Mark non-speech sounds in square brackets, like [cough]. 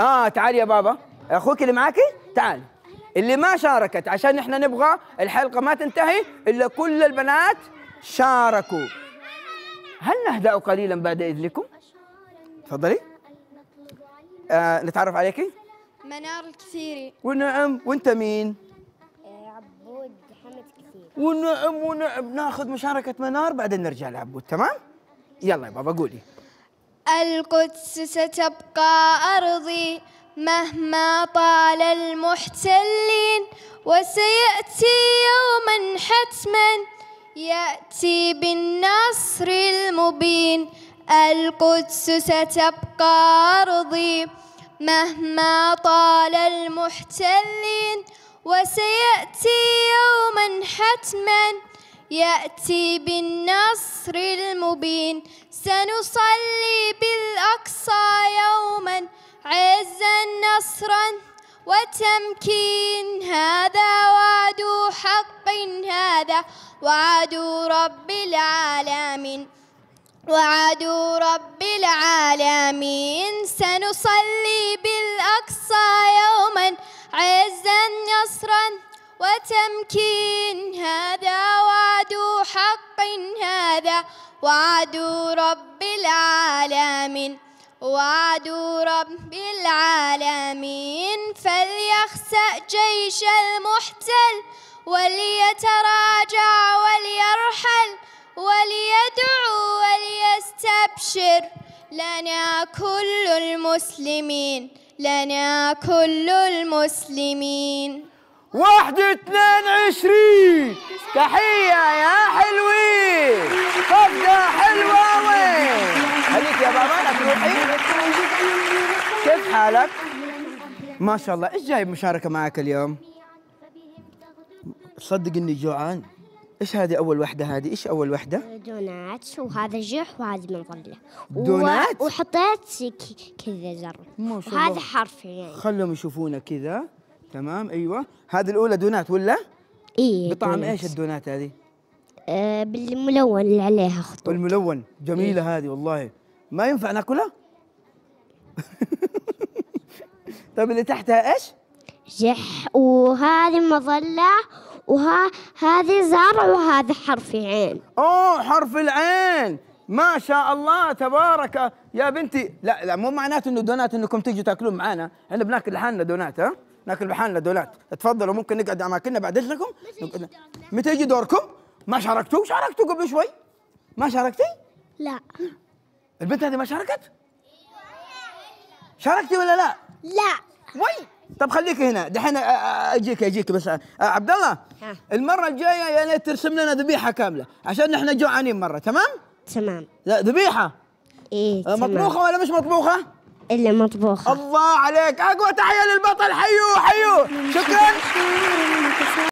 اه تعال يا بابا اخوك اللي معاكي تعال اللي ما شاركت عشان احنا نبغى الحلقه ما تنتهي الا كل البنات شاركوا هل نهدأ قليلا بعد اذنكم تفضلي آه نتعرف عليكي منار الكثيري ونعم وانت مين آه، عبود حمد كثير ونعم ونعم ناخذ مشاركه منار بعدين نرجع لعبود تمام يلا يا بابا قولي القدس ستبقى أرضي مهما طال المحتلين وسيأتي يوما حتما يأتي بالنصر المبين القدس ستبقى أرضي مهما طال المحتلين وسيأتي يوما حتما يأتي بالنصر المبين سنصلي بالأقصى يوما عزا نصرا وتمكين هذا وعد حق هذا وعد رب العالمين وعد رب العالمين سنصلي بالأقصى يوما عزا نصرا وتمكين هذا حق هذا وعد رب العالمين وعد رب العالمين فليخسأ جيش المحتل وليتراجع وليرحل وليدعو وليستبشر لنا كل المسلمين لنا كل المسلمين واحد اثنين عشرين تحية يا حي كيف حالك؟ ما شاء الله ايش جايب مشاركة معك اليوم؟ تصدق اني جوعان ايش هذه اول وحده هذه ايش اول وحده دونات وهذا جح وهذه مظله دونات وحطيت كذا زر ما شاء الله وهذا حرف يعني خلهم يشوفونه كذا تمام ايوه هذه الاولى دونات ولا ايه بطعم ايش الدونات هذه آه بالملون اللي عليها خطوط الملون جميله إيه؟ هذه والله ما ينفع ناكلها [laughs] طيب اللي تحتها ايش جح وهذه مظلة وهذه زرع وهذا حرف عين اوه حرف العين ما شاء الله تبارك يا بنتي لا لا مو معناته انه دونات انكم تيجوا تاكلون معانا احنا بناكل لحالنا دونات ها ناكل لحالنا دونات تفضلوا ممكن نقعد اماكننا بعد اذنكم متى يجي دوركم ما شاركتوا شاركتوا قبل شوي ما شاركتي لا البنت هذه ما شاركت؟ شاركتي ولا لا؟ لا وي طب خليك هنا دحين اجيك اجيك بس عبد الله المره الجايه يا ليت ترسم لنا ذبيحه كامله عشان احنا جوعانين مره تمام؟ تمام لا ذبيحه ايه أه، مطبوخه ولا مش مطبوخه؟ الا مطبوخه الله عليك اقوى تحيه للبطل حيو حيو شكرا [laughs]